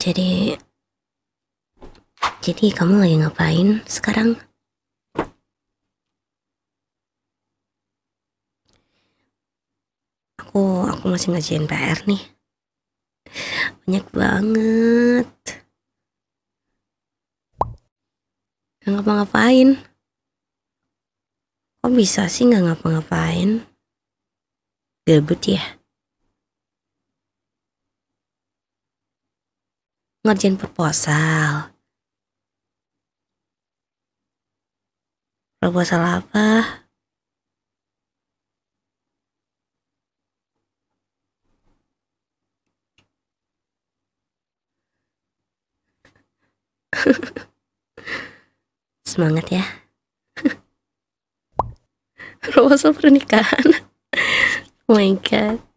Jadi... Jadi kamu lagi ngapain sekarang? Aku, aku masih ngajin PR nih. Banyak banget. Gak ngapa-ngapain. Kok bisa sih nggak ngapa-ngapain? Gabut ya? ngerjain proposal. Proposal apa? Semangat ya. proposal pernikahan. oh my god.